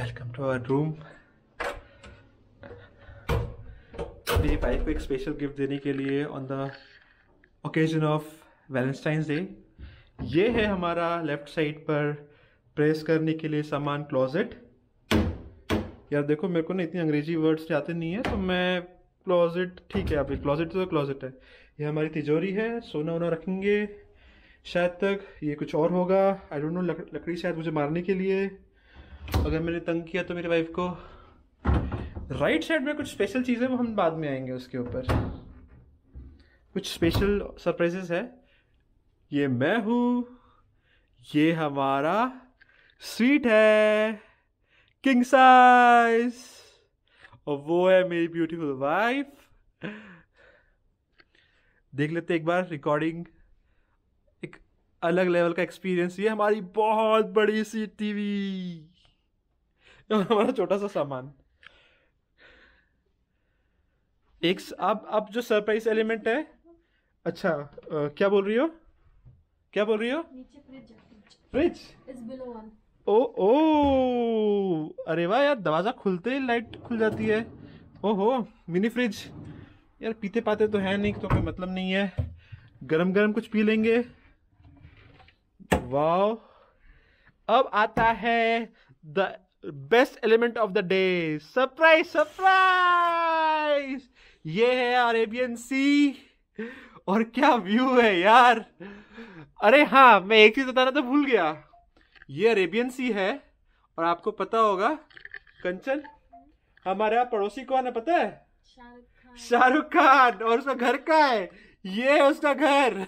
welcome to our room मेरी wife को एक स्पेशल गिफ्ट देने के लिए on the occasion of Valentine's Day ये है हमारा लेफ्ट साइड पर प्रेस करने के लिए सामान क्लोजेट यार देखो मेरे को ना इतनी अंग्रेजी वर्ड्स आते नहीं है तो मैं क्लोजेट ठीक है अभी क्लोजेट तो क्लोजेट है ये हमारी तिजोरी है सोना वोना रखेंगे शायद तक ये कुछ और होगा आई डोंट नो लकड़ी शायद मुझे मारने के लिए अगर मैंने तंग किया तो मेरी वाइफ को राइट साइड में कुछ स्पेशल चीज़ है वो हम बाद में आएंगे उसके ऊपर कुछ स्पेशल सरप्राइजेस है ये मैं हूँ ये हमारा स्वीट है किंग साइज और वो है मेरी ब्यूटीफुल वाइफ देख लेते एक बार रिकॉर्डिंग एक अलग लेवल का एक्सपीरियंस ये हमारी बहुत बड़ी सी टीवी हमारा छोटा सा सामान एक आप आप जो सरप्राइज एलिमेंट है अच्छा आ, क्या बोल रही हो क्या बोल रही हो फ्रिज ओ ओ अरे वाह यार दरवाजा खुलते ही लाइट खुल जाती है ओहो मिनी फ्रिज यार पीते पाते तो है नहीं तो कोई मतलब नहीं है गरम गरम कुछ पी लेंगे वाह अब आता है the best element of the day surprise surprise ये है अरेबियन सी और क्या व्यू है यार अरे हाँ मैं एक चीज बताना तो भूल गया ये अरेबियन सी है और आपको पता होगा कंचन हमारे यहाँ पड़ोसी कौन है पता है शाहरुख खान और उसका घर का है ये है उसका घर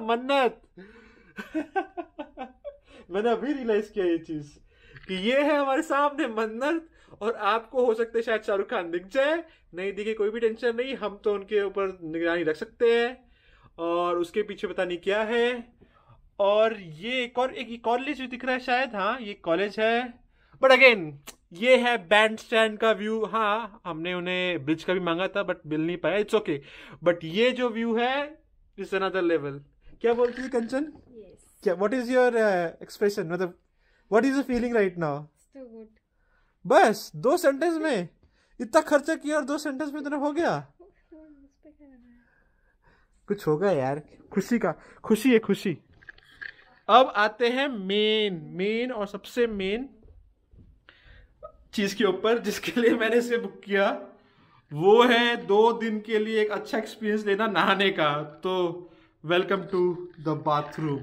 मन्नत मैंने अभी रियलाइज किया ये चीज़ ये है हमारे सामने मन्नत और आपको हो सकता है शायद शाहरुख खान दिख जाए नहीं दिखे कोई भी टेंशन नहीं हम तो उनके ऊपर निगरानी रख सकते हैं और उसके पीछे पता नहीं क्या है और ये एक और एक कॉलेज दिख रहा है शायद हाँ ये कॉलेज है बट अगेन ये है बैंड स्टैंड का व्यू हाँ हमने उन्हें ब्रिज का भी मांगा था बट मिल नहीं पाया इट्स ओके बट ये जो व्यू है इज अनदर लेवल क्या बोलती है कंचन क्या व्हाट इज योर एक्सप्रेशन मतलब what is feeling right now बस दो सेंटेंस में इतना खर्चा किया और दो सेंटेंस में इतना हो गया कुछ होगा यार खुशी का खुशी है खुशी अब आते हैं मेन मेन और सबसे मेन चीज के ऊपर जिसके लिए मैंने इसे बुक किया वो है दो दिन के लिए एक अच्छा एक्सपीरियंस लेना नहाने का तो वेलकम टू द बाथरूम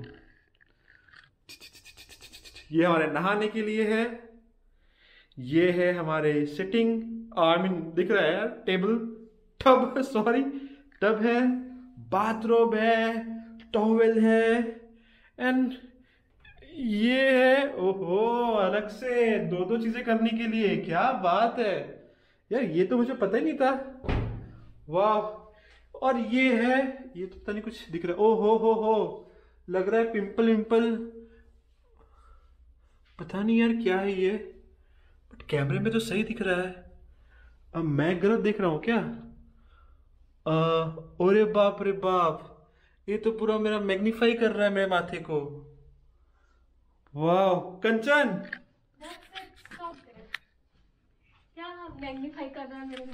ये हमारे नहाने के लिए है ये है हमारे सिटिंग आई मीन दिख रहा है यार टेबल टब सॉरी टब है बाथरूम है टॉवेल है एंड ये है ओहो अलग से दो दो चीजें करने के लिए क्या बात है यार ये तो मुझे पता ही नहीं था वाह और ये है ये तो पता नहीं कुछ दिख रहा है ओ हो हो हो लग रहा है पिंपल विम्पल पता नहीं यार क्या है ये बट कैमरे में तो सही दिख रहा है अब मैं गलत देख रहा हूँ क्या अरे बाप रे बाप ये तो पूरा मेरा मैग्नीफाई कर रहा है मेरे माथे को वाह कंचन मैग्नीफाई कर रहा है मेरे